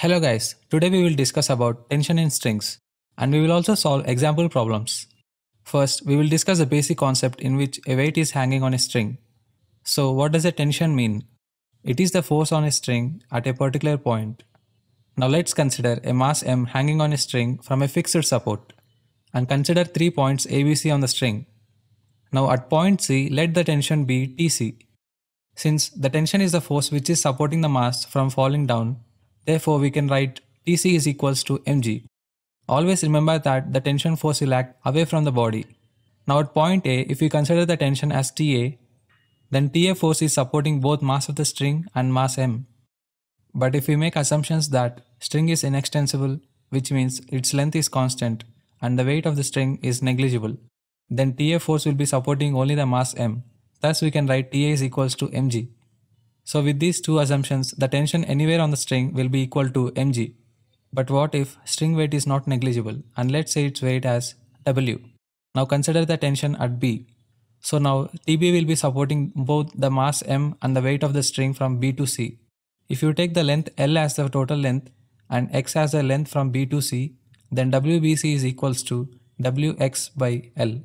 Hello guys, today we will discuss about tension in strings and we will also solve example problems. First, we will discuss a basic concept in which a weight is hanging on a string. So what does a tension mean? It is the force on a string at a particular point. Now let's consider a mass m hanging on a string from a fixed support and consider three points ABC on the string. Now at point C, let the tension be Tc. Since the tension is the force which is supporting the mass from falling down, Therefore, we can write Tc is equals to mg. Always remember that the tension force will act away from the body. Now at point A, if we consider the tension as Ta, then Ta force is supporting both mass of the string and mass m. But if we make assumptions that string is inextensible, which means its length is constant and the weight of the string is negligible, then Ta force will be supporting only the mass m. Thus we can write Ta is equals to mg. So with these two assumptions, the tension anywhere on the string will be equal to mg. But what if string weight is not negligible and let's say its weight as w. Now consider the tension at b. So now TB will be supporting both the mass m and the weight of the string from b to c. If you take the length l as the total length and x as the length from b to c, then WBC is equals to WX by L.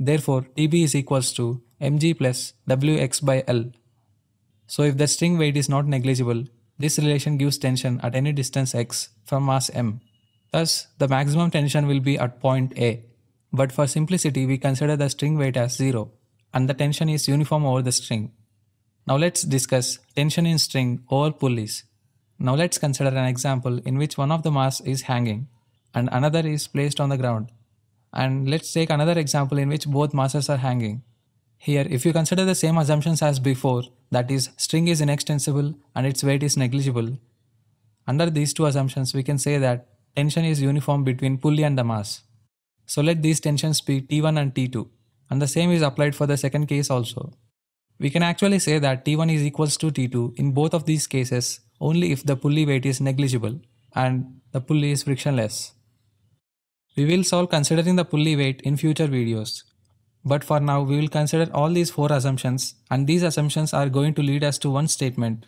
Therefore, TB is equals to mg plus WX by L. So if the string weight is not negligible, this relation gives tension at any distance x from mass m. Thus, the maximum tension will be at point A. But for simplicity, we consider the string weight as 0 and the tension is uniform over the string. Now let's discuss tension in string over pulleys. Now let's consider an example in which one of the mass is hanging and another is placed on the ground. And let's take another example in which both masses are hanging. Here, if you consider the same assumptions as before, that is, string is inextensible and its weight is negligible, under these two assumptions, we can say that tension is uniform between pulley and the mass. So let these tensions be T1 and T2, and the same is applied for the second case also. We can actually say that T1 is equals to T2 in both of these cases only if the pulley weight is negligible and the pulley is frictionless. We will solve considering the pulley weight in future videos. But for now, we will consider all these four assumptions and these assumptions are going to lead us to one statement.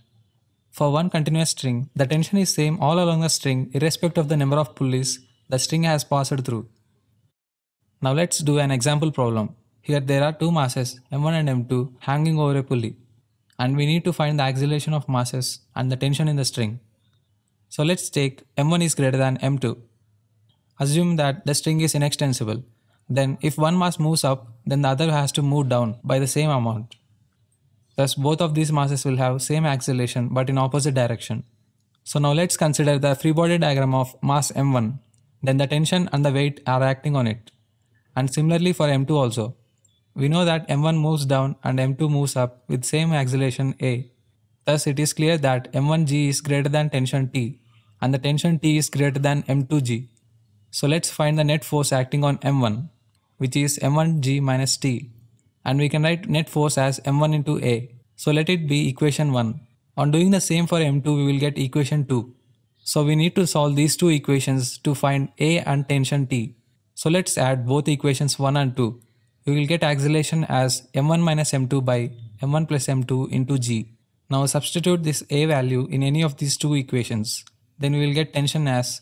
For one continuous string, the tension is same all along the string irrespective of the number of pulleys the string has passed through. Now let's do an example problem. Here there are two masses M1 and M2 hanging over a pulley and we need to find the acceleration of masses and the tension in the string. So let's take M1 is greater than M2. Assume that the string is inextensible then if one mass moves up, then the other has to move down by the same amount. Thus both of these masses will have same acceleration but in opposite direction. So now let's consider the free body diagram of mass m1. Then the tension and the weight are acting on it. And similarly for m2 also. We know that m1 moves down and m2 moves up with same acceleration a. Thus it is clear that m1g is greater than tension t and the tension T is greater than m2g. So let's find the net force acting on m1 which is m1g minus t and we can write net force as m1 into a. So let it be equation 1. On doing the same for m2 we will get equation 2. So we need to solve these two equations to find a and tension t. So let's add both equations 1 and 2. We will get acceleration as m1 minus m2 by m1 plus m2 into g. Now substitute this a value in any of these two equations. Then we will get tension as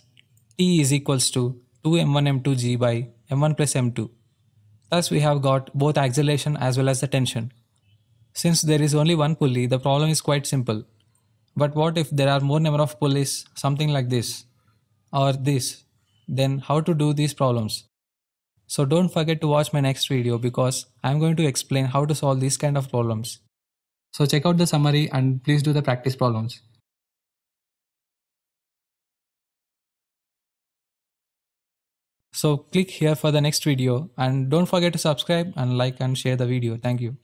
t is equals to 2m1m2g by m1 plus m2. Thus we have got both acceleration as well as the tension. Since there is only one pulley, the problem is quite simple. But what if there are more number of pulleys, something like this or this, then how to do these problems? So don't forget to watch my next video because I'm going to explain how to solve these kind of problems. So check out the summary and please do the practice problems. So click here for the next video and don't forget to subscribe and like and share the video. Thank you.